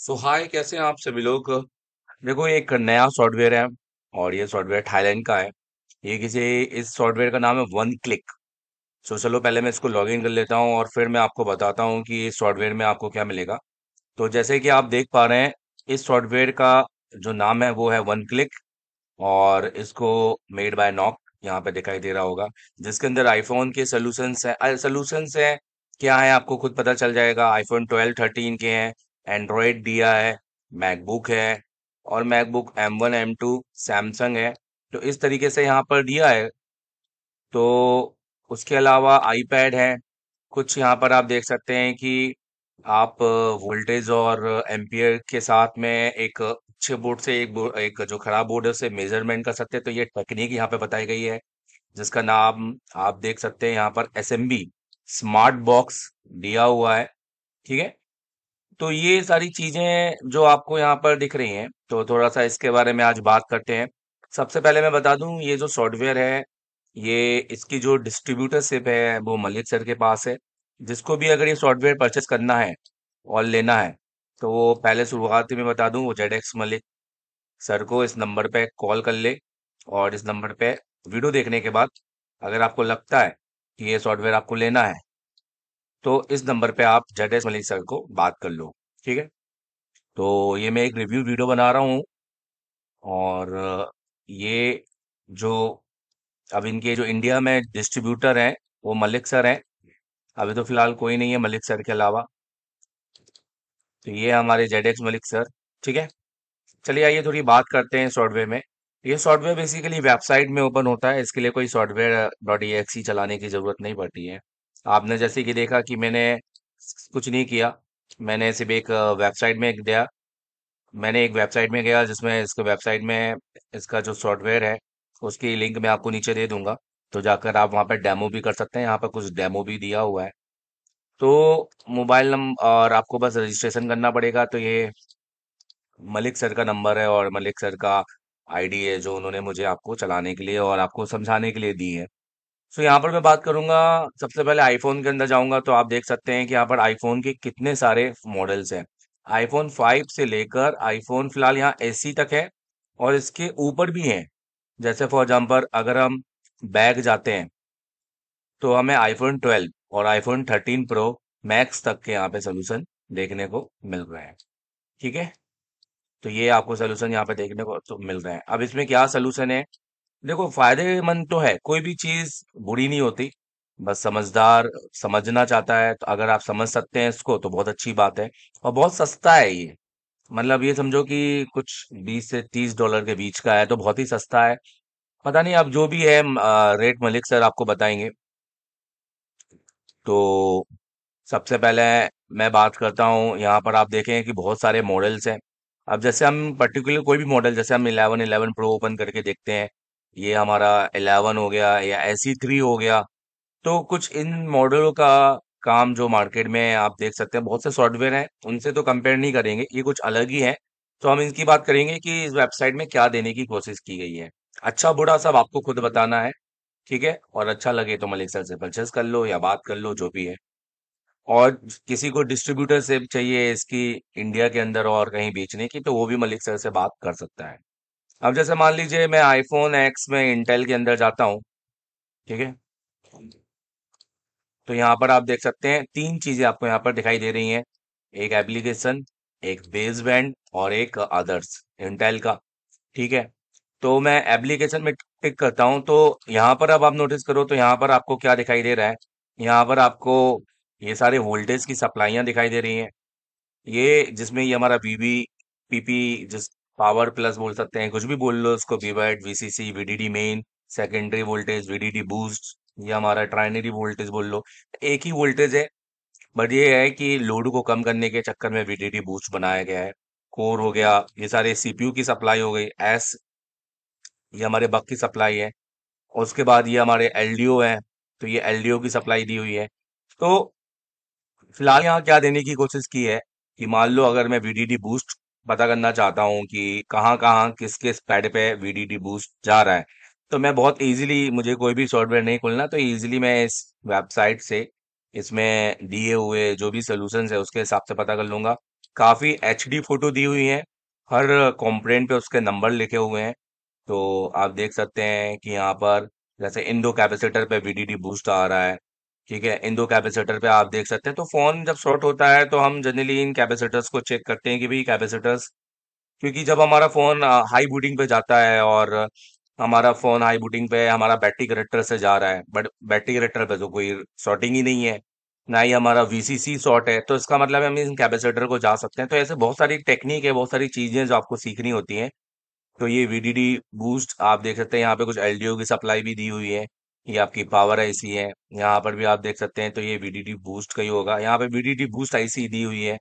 सो हाय कैसे हैं आप सभी लोग देखो एक नया सॉफ्टवेयर है और ये सॉफ्टवेयर थाईलैंड का है ये किसी इस सॉफ्टवेयर का नाम है वन क्लिक सो चलो पहले मैं इसको लॉगिन कर लेता हूँ और फिर मैं आपको बताता हूँ कि इस सॉफ्टवेयर में आपको क्या मिलेगा तो जैसे कि आप देख पा रहे हैं इस सॉफ्टवेयर का जो नाम है वो है वन क्लिक और इसको मेड बाय नॉक यहाँ पे दिखाई दे रहा होगा जिसके अंदर आईफोन के सोल्यूशंस है सोल्यूशंस है क्या है आपको खुद पता चल जाएगा आईफोन ट्वेल्व थर्टीन के हैं एंड्रॉयड दिया है मैकबुक है और MacBook M one M two Samsung है तो इस तरीके से यहाँ पर दिया है तो उसके अलावा आईपैड है कुछ यहाँ पर आप देख सकते हैं कि आप वोल्टेज और एम्पियर के साथ में एक अच्छे बोर्ड से एक बोर्ड एक जो खराब बोर्ड है उससे मेजरमेंट कर सकते हैं तो ये टेक्निक यहाँ पे बताई गई है जिसका नाम आप देख सकते हैं यहाँ पर एस स्मार्ट बॉक्स दिया हुआ है ठीक है तो ये सारी चीज़ें जो आपको यहाँ पर दिख रही हैं तो थोड़ा सा इसके बारे में आज बात करते हैं सबसे पहले मैं बता दूं ये जो सॉफ्टवेयर है ये इसकी जो डिस्ट्रीब्यूटरशिप है वो मलिक सर के पास है जिसको भी अगर ये सॉफ्टवेयर परचेस करना है और लेना है तो वो पहले शुरुआत में बता दूं वो जेड एक्स मलिक सर को इस नंबर पे कॉल कर ले और इस नंबर पे वीडियो देखने के बाद अगर आपको लगता है कि ये सॉफ्टवेयर आपको लेना है तो इस नंबर पे आप जेड एस मलिक सर को बात कर लो ठीक है तो ये मैं एक रिव्यू वीडियो बना रहा हूँ और ये जो अब इनके जो इंडिया में डिस्ट्रीब्यूटर हैं वो मलिक सर हैं अभी तो फिलहाल कोई नहीं है मलिक सर के अलावा तो ये हमारे जेड एक्स मलिक सर ठीक है चलिए आइए थोड़ी बात करते हैं सॉफ्टवेयर में ये सॉफ्टवेयर बेसिकली वेबसाइट में ओपन होता है इसके लिए कोई सॉफ्टवेयर डॉट ई चलाने की ज़रूरत नहीं पड़ती है आपने जैसे कि देखा कि मैंने कुछ नहीं किया मैंने सिर्फ एक वेबसाइट में गया मैंने एक वेबसाइट में गया जिसमें इसके वेबसाइट में इसका जो सॉफ्टवेयर है उसकी लिंक मैं आपको नीचे दे दूंगा तो जाकर आप वहाँ पर डेमो भी कर सकते हैं यहाँ पर कुछ डेमो भी दिया हुआ है तो मोबाइल नंबर और आपको बस रजिस्ट्रेशन करना पड़ेगा तो ये मलिक सर का नंबर है और मलिक सर का आईडी है जो उन्होंने मुझे आपको चलाने के लिए और आपको समझाने के लिए दी है सो so, यहाँ पर मैं बात करूंगा सबसे पहले आईफोन के अंदर जाऊंगा तो आप देख सकते हैं कि यहाँ पर आईफोन के कितने सारे मॉडल्स हैं आईफोन फाइव से लेकर आईफोन फिलहाल यहाँ एसी तक है और इसके ऊपर भी हैं जैसे फॉर एग्जाम्पल अगर हम बैग जाते हैं तो हमें आईफोन ट्वेल्व और आईफोन थर्टीन प्रो मैक्स तक के यहाँ पे सोल्यूशन देखने को मिल रहे हैं ठीक है तो ये आपको सोल्यूशन यहाँ पे देखने को तो मिल रहे हैं अब इसमें क्या सोल्यूशन है देखो फायदेमंद तो है कोई भी चीज बुरी नहीं होती बस समझदार समझना चाहता है तो अगर आप समझ सकते हैं इसको तो बहुत अच्छी बात है और बहुत सस्ता है ये मतलब ये समझो कि कुछ बीस से तीस डॉलर के बीच का है तो बहुत ही सस्ता है पता नहीं आप जो भी है रेट मलिक सर आपको बताएंगे तो सबसे पहले मैं बात करता हूँ यहाँ पर आप देखें कि बहुत सारे मॉडल्स हैं अब जैसे हम पर्टिकुलर कोई भी मॉडल जैसे हम इलेवन इलेवन प्रो ओपन करके देखते हैं ये हमारा एलेवन हो गया या ए थ्री हो गया तो कुछ इन मॉडलों का काम जो मार्केट में आप देख सकते हैं बहुत से सॉफ्टवेयर हैं उनसे तो कंपेयर नहीं करेंगे ये कुछ अलग ही है तो हम इनकी बात करेंगे कि इस वेबसाइट में क्या देने की कोशिश की गई है अच्छा बुरा सब आपको खुद बताना है ठीक है और अच्छा लगे तो मलिकसर से परचेस कर लो या बात कर लो जो भी है और किसी को डिस्ट्रीब्यूटर से चाहिए इसकी इंडिया के अंदर और कहीं बेचने की तो वो भी मलिक सर से बात कर सकता है अब जैसे मान लीजिए मैं आईफोन एक्स में इंटेल के अंदर जाता हूं ठीक है तो यहाँ पर आप देख सकते हैं तीन चीजें आपको यहाँ पर दिखाई दे रही हैं एक एप्लीकेशन एक बेस बैंड और एक अदर्स इंटेल का ठीक है तो मैं एप्लीकेशन में टिक करता हूं तो यहां पर अब आप नोटिस करो तो यहाँ पर आपको क्या दिखाई दे रहा है यहां पर आपको ये सारे वोल्टेज की सप्लाइयां दिखाई दे रही हैं ये जिसमें ये हमारा बीबी पीपी जिस पावर प्लस बोल सकते हैं कुछ भी बोल लो उसको वीवाइट VCC VDD main secondary voltage VDD boost या हमारा ट्राइनरी वोल्टेज बोल लो एक ही वोल्टेज है बट ये है कि लोड को कम करने के चक्कर में वीडीडी बूस्ट बनाया गया है कोर हो गया ये सारे सीपीयू की सप्लाई हो गई एस ये हमारे बक की सप्लाई है और उसके बाद ये हमारे एलडीओ है तो ये एलडीओ की सप्लाई दी हुई है तो फिलहाल यहाँ क्या देने की कोशिश की है कि मान लो अगर मैं वीडीडी बूस्ट पता करना चाहता हूँ कि कहाँ कहाँ किस किस पैड पे वीडीडी बूस्ट जा रहा है तो मैं बहुत इजीली मुझे कोई भी सॉफ्टवेयर नहीं खोलना तो इजीली मैं इस वेबसाइट से इसमें दिए हुए जो भी सोल्यूशन है उसके हिसाब से पता कर लूंगा काफ़ी एच फोटो दी हुई है हर कॉम्पोनेंट पे उसके नंबर लिखे हुए हैं तो आप देख सकते हैं कि यहाँ पर जैसे इंडो कैपेसिटर पे वीडीडी बूस्ट आ रहा है ठीक है इन दो कैपेसिटर पे आप देख सकते हैं तो फोन जब शॉर्ट होता है तो हम जनरली इन कैपेसिटर्स को चेक करते हैं कि भाई कैपेसिटर्स क्योंकि जब हमारा फोन हाई बूटिंग पे जाता है और हमारा फोन हाई बूटिंग पे हमारा बैटरी करेक्टर से जा रहा है बट बैटरी करेक्टर पे तो कोई शॉर्टिंग ही नहीं है ना ही हमारा वीसीसी शॉर्ट है तो इसका मतलब हम इन कैपेसिटर को जा सकते हैं तो ऐसे बहुत सारी टेक्निक है बहुत सारी चीजें जो आपको सीखनी होती है तो ये वीडीडी बूस्ट आप देख सकते हैं यहाँ पे कुछ एलडीओ की सप्लाई भी दी हुई है ये आपकी पावर आईसी है यहाँ पर भी आप देख सकते हैं तो ये वीडीडी बूस्ट का ही होगा यहाँ पे वीडीडी बूस्ट आईसी दी हुई है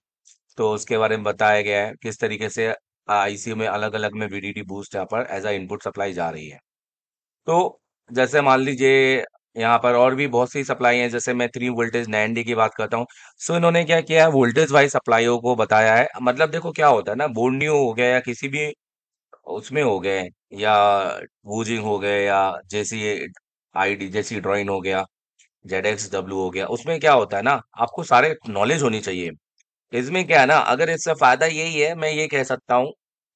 तो उसके बारे में बताया गया है किस तरीके से आईसी में अलग अलग में वीडीडी बूस्ट यहाँ पर एज अ इनपुट सप्लाई जा रही है तो जैसे मान लीजिए यहाँ पर और भी बहुत सी सप्लाई है जैसे मैं थ्री वोल्टेज नाइन डी की बात करता हूँ सो इन्होंने क्या किया है वोल्टेज वाइज सप्लाईओ को बताया है मतलब देखो क्या होता है ना बोर्ड हो गया या किसी भी उसमें हो गए या वूजिंग हो गए या जैसी आईडी जैसी ड्रॉइंग हो गया जेड एक्स डब्ल्यू हो गया उसमें क्या होता है ना आपको सारे नॉलेज होनी चाहिए इसमें क्या है ना अगर इससे फायदा यही है मैं ये कह सकता हूँ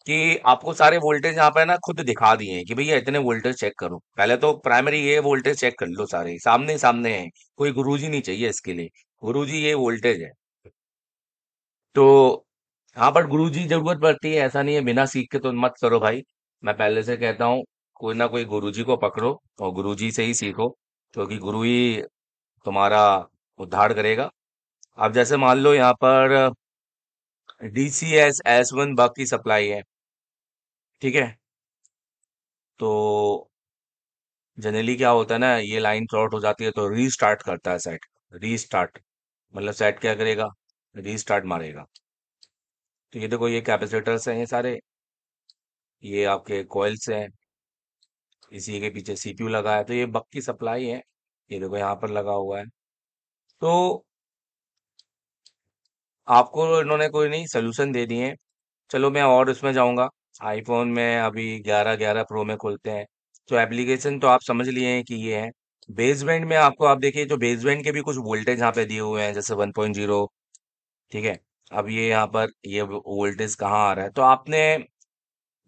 कि आपको सारे वोल्टेज यहाँ पर ना खुद दिखा दिए हैं कि भैया इतने वोल्टेज चेक करो पहले तो प्राइमरी ये वोल्टेज चेक कर लो सारे सामने सामने है कोई गुरुजी नहीं चाहिए इसके लिए गुरुजी ये वोल्टेज है तो हाँ पर गुरुजी जरूरत पड़ती है ऐसा नहीं है बिना सीख के तो मत करो भाई मैं पहले से कहता हूँ कोई ना कोई गुरुजी को पकड़ो और गुरुजी से ही सीखो क्योंकि गुरु ही तुम्हारा उद्धार करेगा आप जैसे मान लो यहाँ पर D C S S one buck की सप्लाई है ठीक है तो जनरली क्या होता है ना ये लाइन शॉर्ट हो जाती है तो रीस्टार्ट करता है सेट रीस्टार्ट मतलब सेट क्या करेगा रीस्टार्ट मारेगा तो ये देखो ये कैपेसिटर्स हैं ये सारे ये आपके कॉयल्स हैं इसी के पीछे सीपीयू लगा है तो ये बक की सप्लाई है ये देखो यहाँ पर लगा हुआ है तो आपको इन्होंने कोई नहीं सोल्यूशन दे दिए चलो मैं और उसमें जाऊंगा आईफोन में अभी ग्यारह ग्यारह प्रो में खोलते हैं तो एप्लीकेशन तो आप समझ लिए हैं कि ये है बेसमेंट में आपको आप देखिए तो बेसमेंट के भी कुछ वोल्टेज यहाँ पे दिए हुए हैं जैसे वन पॉइंट जीरो ठीक है अब ये यहाँ पर ये वोल्टेज कहाँ आ रहा है तो आपने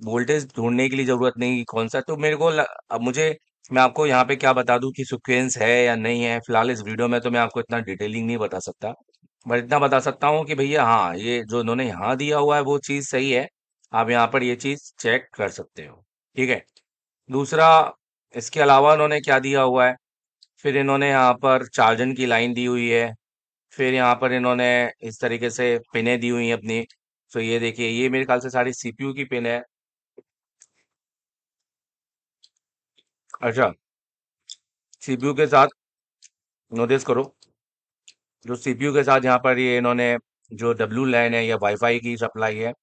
वोल्टेज ढूंढने के लिए ज़रूरत नहीं है कौन-सा तो मेरे को अब मुझे मैं आपको यहाँ पे क्या बता दूँ कि सिक्वेंस है या नहीं है, फिलहाल इस वीडियो में तो मैं आपको इतना डिटेलिंग नहीं बता सकता। बट इतना बता सकता हूँ कि भैया हाँ, ये जो इन्होंने यहाँ दिया हुआ है वो चीज़ सही है, आप यहाँ पर ये चीज़ चेक कर सकते हो, ठीक है। दूसरा इसके अलावा उन्होंने क्या दिया हुआ है, फिर इन्होंने यहाँ पर चार्जर की लाइन दी हुई है, फिर यहाँ पर इन्होंने इस तरीके से पिनें दी हुई हैं अपनी, तो ये देखिए ये मेरे ख़्याल से सारी सीपीयू की पिन है। अच्छा सीपीयू के साथ नोटिस करो जो सीपीयू के साथ यहाँ पर ये इन्होंने जो डब्ल्यू लाइन है या वाईफाई की सप्लाई है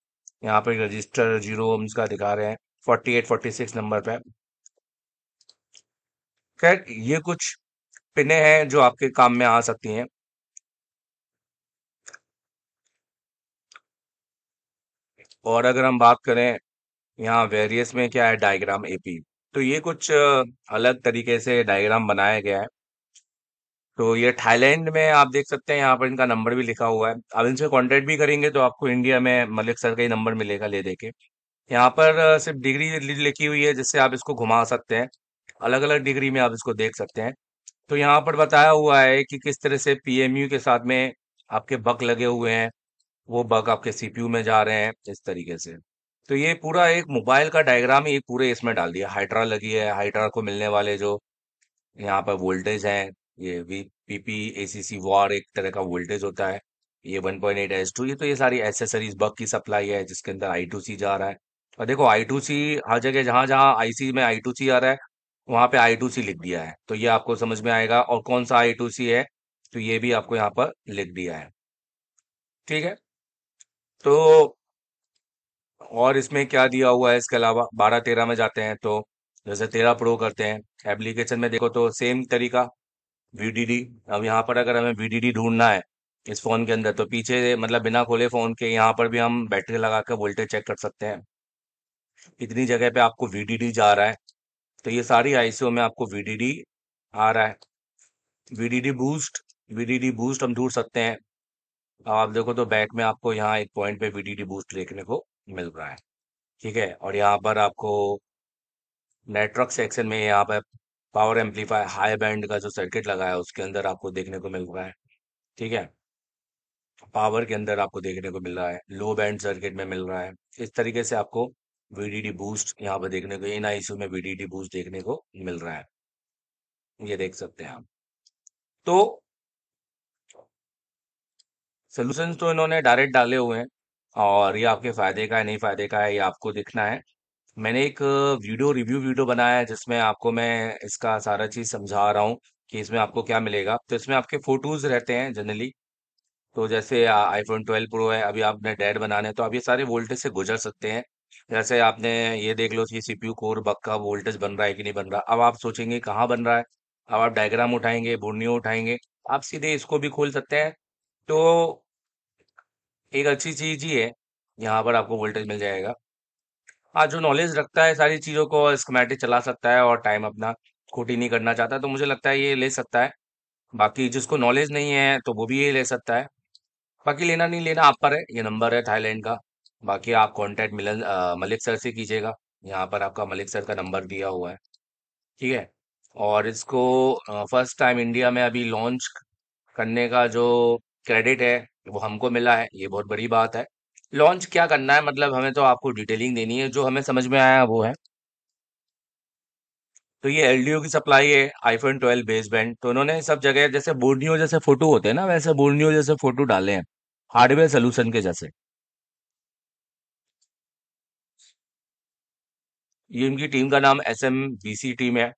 यहाँ पर रजिस्टर जीरो का दिखा रहे हैं forty eight forty six number पे खैर ये कुछ पिने हैं जो आपके काम में आ सकती हैं और अगर हम बात करें यहाँ वेरियस में क्या है डायग्राम एपी तो ये कुछ अलग तरीके से डायग्राम बनाया गया है तो ये थाईलैंड में आप देख सकते हैं यहाँ पर इनका नंबर भी लिखा हुआ है आप इनसे कॉन्टेक्ट भी करेंगे तो आपको इंडिया में मलिक सर का ही नंबर मिलेगा ले देके यहाँ पर सिर्फ डिग्री लिखी हुई है जिससे आप इसको घुमा सकते हैं अलग अलग डिग्री में आप इसको देख सकते हैं तो यहाँ पर बताया हुआ है कि किस तरह से पीएमयू के साथ में आपके बग लगे हुए हैं वो बग आपके सीपीयू में जा रहे हैं इस तरीके से तो ये पूरा एक मोबाइल का डायग्राम ही पूरे इसमें डाल दिया हाइड्रा लगी है हाइड्रा को मिलने वाले जो यहाँ पर वोल्टेज है ये V P P A C C वॉर एक तरह का वोल्टेज होता है ये one point eight S two ये तो ये सारी एसेसरीज बग की सप्लाई है जिसके अंदर आई टू सी जा रहा है और देखो आई टू सी हर जगह जहाँ जहाँ आई सी में आई टू सी आ रहा है वहाँ पे आई टू सी लिख दिया है तो ये आपको समझ में आएगा और कौन सा आई टू सी है तो ये भी आपको यहाँ पर लिख दिया है ठीक है तो और इसमें क्या दिया हुआ है इसके अलावा बारह तेरह में जाते हैं तो जैसे तेरह प्रो करते हैं एप्लीकेशन में देखो तो सेम तरीका वी अब यहाँ पर अगर हमें वी ढूंढना है इस फ़ोन के अंदर तो पीछे मतलब बिना खोले फ़ोन के यहाँ पर भी हम बैटरी लगा कर वोल्टेज चेक कर सकते हैं इतनी जगह पे आपको वी जा रहा है तो ये सारी आईसीओ में आपको वी आ रहा है वी बूस्ट वी बूस्ट हम ढूंढ सकते हैं अब आप देखो तो बैक में आपको यहाँ एक पॉइंट पे वी बूस्ट देखने को मिल रहा है ठीक है और यहाँ पर आपको नेटवर्क सेक्शन में यहाँ पर पावर एम्पलीफायर हाई बैंड का जो सर्किट लगा है उसके अंदर आपको देखने को मिल रहा है ठीक है पावर के अंदर आपको देखने को मिल रहा है लो बैंड सर्किट में मिल रहा है इस तरीके से आपको वीडीडी बूस्ट यहाँ पर देखने को इन आईसीयू में वीडीडी बूस्ट देखने को मिल रहा है ये देख सकते हैं आप तो सोल्यूशन तो इन्होंने डायरेक्ट डाले हुए हैं और ये आपके फ़ायदे का है नहीं फ़ायदे का है ये आपको देखना है मैंने एक वीडियो रिव्यू वीडियो बनाया है जिसमें आपको मैं इसका सारा चीज़ समझा रहा हूँ कि इसमें आपको क्या मिलेगा तो इसमें आपके फ़ोटोज़ रहते हैं जनरली तो जैसे आईफोन ट्वेल्व प्रो है अभी आपने डेड बनाने तो आप ये सारे वोल्टेज से गुजर सकते हैं जैसे आपने ये देख लो कि सीपीयू कोर बक का वोल्टेज बन रहा है कि नहीं बन रहा अब आप सोचेंगे कहाँ बन रहा है अब आप डायग्राम उठाएंगे बुनियो उठाएंगे आप सीधे इसको भी खोल सकते हैं तो एक अच्छी चीज़ ही है यहाँ पर आपको वोल्टेज मिल जाएगा आज जो नॉलेज रखता है सारी चीज़ों को स्कमेटिक चला सकता है और टाइम अपना खोटी नहीं करना चाहता तो मुझे लगता है ये ले सकता है बाकी जिसको नॉलेज नहीं है तो वो भी ये ले सकता है बाकी लेना नहीं लेना आप पर है ये नंबर है थाईलैंड का बाकी आप कॉन्टेक्ट मिलन मलिक सर से कीजिएगा यहाँ पर आपका मलिक सर का नंबर दिया हुआ है ठीक है और इसको फर्स्ट टाइम इंडिया में अभी लॉन्च करने का जो क्रेडिट है वो हमको मिला है ये बहुत बड़ी बात है लॉन्च क्या करना है मतलब हमें तो आपको डिटेलिंग देनी है जो हमें समझ में आया वो है तो ये एलडीओ की सप्लाई है आईफोन 12 बेस बैंड तो उन्होंने सब जगह जैसे बोर्डियो जैसे फोटो होते हैं ना वैसे बोर्डियो जैसे फोटो डाले हैं हार्डवेयर सोल्यूशन के जैसे ये इनकी टीम का नाम S M B C team है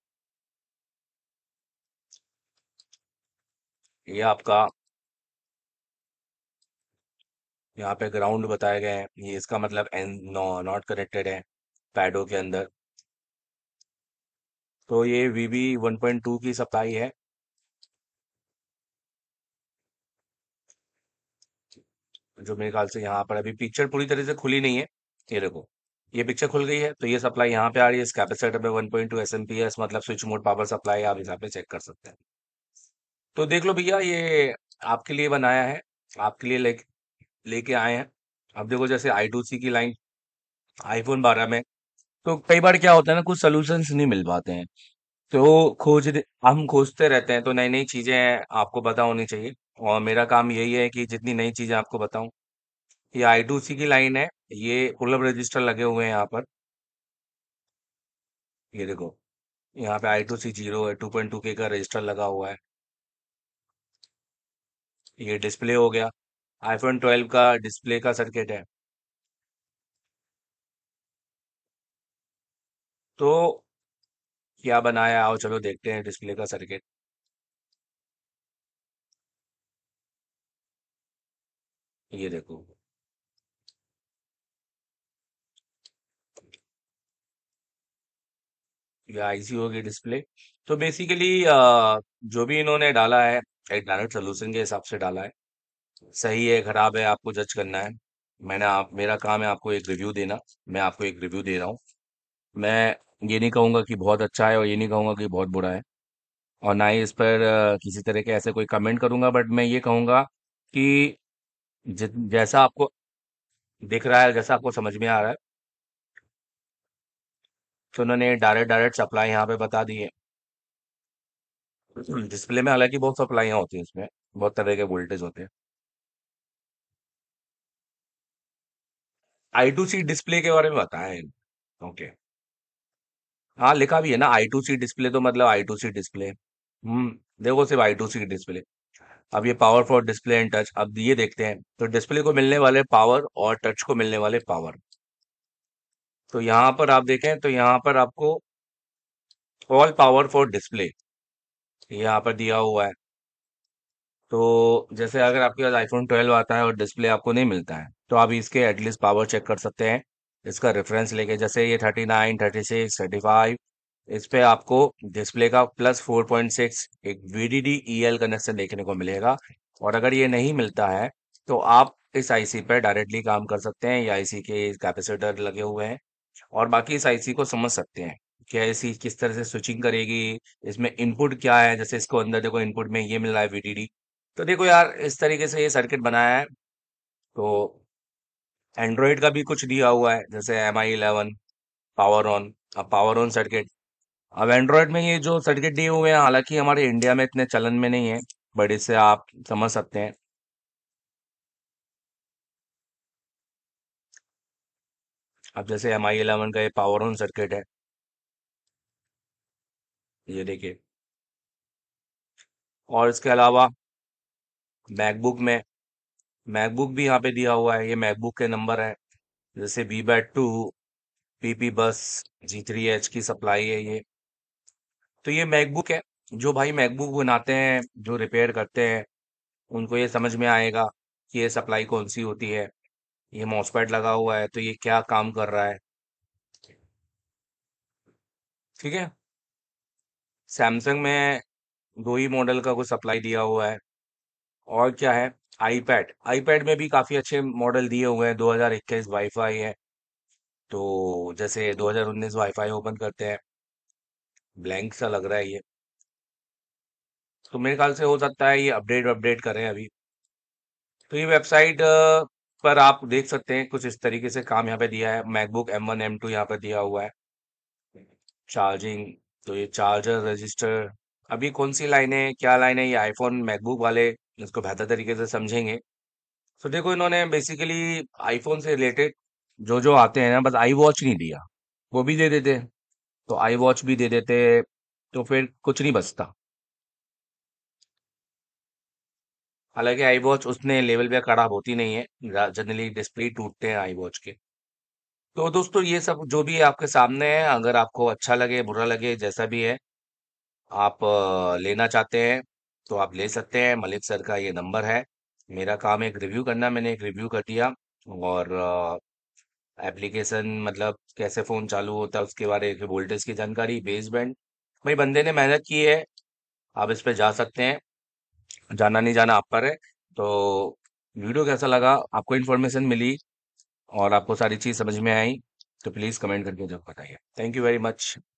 ये आपका यहाँ पे ग्राउंड बताए गए हैं ये इसका मतलब नो नॉट कनेक्टेड है पैडो के अंदर तो ये वीबी 1.2 की सप्लाई है जो मेरे ख्याल से यहाँ पर अभी पिक्चर पूरी तरह से खुली नहीं है ये देखो ये पिक्चर खुल गई है तो ये सप्लाई यहाँ पे आ रही है इस कैपेसिटर पे 1.2 पॉइंट मतलब स्विच मोड पावर सप्लाई आप यहाँ पे चेक कर सकते हैं तो देख लो भैया ये आपके लिए बनाया है आपके लिए लाइक लेके आए हैं अब देखो जैसे आई टू सी की लाइन आईफोन बारह में तो कई बार क्या होता है ना कुछ सोल्यूशंस नहीं मिल पाते हैं तो खोज हम खोजते रहते हैं तो नई नई चीज़ें आपको पता होनी चाहिए और मेरा काम यही है कि जितनी नई चीज़ें आपको बताऊं ये आई टू सी की लाइन है ये पुलअप रजिस्टर लगे हुए हैं यहाँ पर ये देखो यहाँ पे आई टू सी जीरो है टू पॉइंट टू के का रजिस्टर लगा हुआ है ये डिस्प्ले हो गया आईफोन 12 का डिस्प्ले का सर्किट है तो क्या बनाया आओ चलो देखते हैं डिस्प्ले का सर्किट ये देखो ये आईसी होगी डिस्प्ले तो बेसिकली जो भी इन्होंने डाला है एक डायरेक्ट सोल्यूशन के हिसाब से डाला है सही है खराब है आपको जज करना है मैंने आप मेरा काम है आपको एक रिव्यू देना मैं आपको एक रिव्यू दे रहा हूँ मैं ये नहीं कहूँगा कि बहुत अच्छा है और ये नहीं कहूँगा कि बहुत बुरा है और ना ही इस पर किसी तरह के ऐसे कोई कमेंट करूँगा बट मैं ये कहूँगा कि जैसा आपको दिख रहा है जैसा आपको समझ में आ रहा है तो उन्होंने डायरेक्ट डायरेक्ट सप्लाई यहाँ पे बता दी है डिस्प्ले में हालांकि बहुत सप्लाइयाँ होती हैं इसमें बहुत तरह के वोल्टेज होते हैं आई टू सी डिस्प्ले के बारे में बताएं ओके हाँ लिखा भी है ना आई टू सी डिस्प्ले तो मतलब आई टू सी डिस्प्ले हम्म देखो सिर्फ आई टू सी डिस्प्ले अब ये power for display and touch अब ये देखते हैं तो डिस्प्ले को मिलने वाले पावर और टच को मिलने वाले पावर तो यहाँ पर आप देखें तो यहाँ पर आपको ऑल पावर फॉर डिस्प्ले यहाँ पर दिया हुआ है तो जैसे अगर आपके पास आईफोन 12 आता है और डिस्प्ले आपको नहीं मिलता है तो आप इसके एटलीस्ट पावर चेक कर सकते हैं इसका रेफरेंस लेके जैसे ये thirty nine thirty six thirty five इस पर आपको डिस्प्ले का प्लस फोर पॉइंट सिक्स एक V D D E L connection देखने को मिलेगा और अगर ये नहीं मिलता है तो आप इस आईसी पर डायरेक्टली काम कर सकते हैं या आईसी के कैपेसिटर लगे हुए हैं और बाकी इस आईसी को समझ सकते हैं आई सी किस तरह से स्विचिंग करेगी इसमें इनपुट क्या है जैसे इसको अंदर देखो इनपुट में ये मिल रहा है वीडीडी तो देखो यार इस तरीके से ये सर्किट बनाया है तो एंड्रॉइड का भी कुछ दिया हुआ है जैसे M I eleven power on अब पावर ऑन सर्किट अब एंड्रॉयड में ये जो सर्किट दिए हुए हैं हालांकि हमारे इंडिया में इतने चलन में नहीं है बट इससे आप समझ सकते हैं अब जैसे एम आई इलेवन का ये पावर ऑन सर्किट है ये देखिए और इसके अलावा मैकबुक में मैकबुक भी यहाँ पे दिया हुआ है ये मैकबुक के नंबर है जैसे B bat two PP bus G three H की सप्लाई है ये तो ये मैकबुक है जो भाई मैकबुक बनाते हैं जो रिपेयर करते हैं उनको ये समझ में आएगा कि ये सप्लाई कौन सी होती है ये मॉसपैड लगा हुआ है तो ये क्या काम कर रहा है ठीक है सैमसंग में दो ही मॉडल का कुछ सप्लाई दिया हुआ है और क्या है आईपैड आईपैड में भी काफ़ी अच्छे मॉडल दिए हुए हैं 2021 वाईफाई है तो जैसे 2019 वाईफाई ओपन करते हैं ब्लैंक सा लग रहा है ये तो मेरे ख्याल से हो सकता है ये अपडेट अपडेट करें अभी तो ये वेबसाइट पर आप देख सकते हैं कुछ इस तरीके से काम यहाँ पे दिया है MacBook M one M two यहाँ पे दिया हुआ है चार्जिंग तो ये चार्जर रजिस्टर अभी कौन सी लाइन है क्या लाइन है ये आईफोन मैकबुक वाले इसको बेहतर तरीके से समझेंगे तो देखो इन्होंने बेसिकली आईफोन से रिलेटेड जो जो आते हैं ना बस आई वॉच नहीं दिया वो भी दे देते तो आई वॉच भी दे देते तो फिर कुछ नहीं बचता हालांकि आई वॉच उसने लेवल पे खराब होती नहीं है जनरली डिस्प्ले टूटते हैं आई वॉच के तो दोस्तों ये सब जो भी आपके सामने है अगर आपको अच्छा लगे बुरा लगे जैसा भी है आप लेना चाहते हैं तो आप ले सकते हैं मलिक सर का ये नंबर है मेरा काम एक रिव्यू करना मैंने एक रिव्यू कर दिया और एप्लीकेशन मतलब कैसे फ़ोन चालू होता है उसके बारे में वोल्टेज की जानकारी बेस बैंड भाई बंदे ने मेहनत की है आप इस पर जा सकते हैं जाना नहीं जाना आप पर है तो वीडियो कैसा लगा आपको इन्फॉर्मेशन मिली और आपको सारी चीज़ समझ में आई तो प्लीज़ कमेंट करके जब बताइए थैंक यू वेरी मच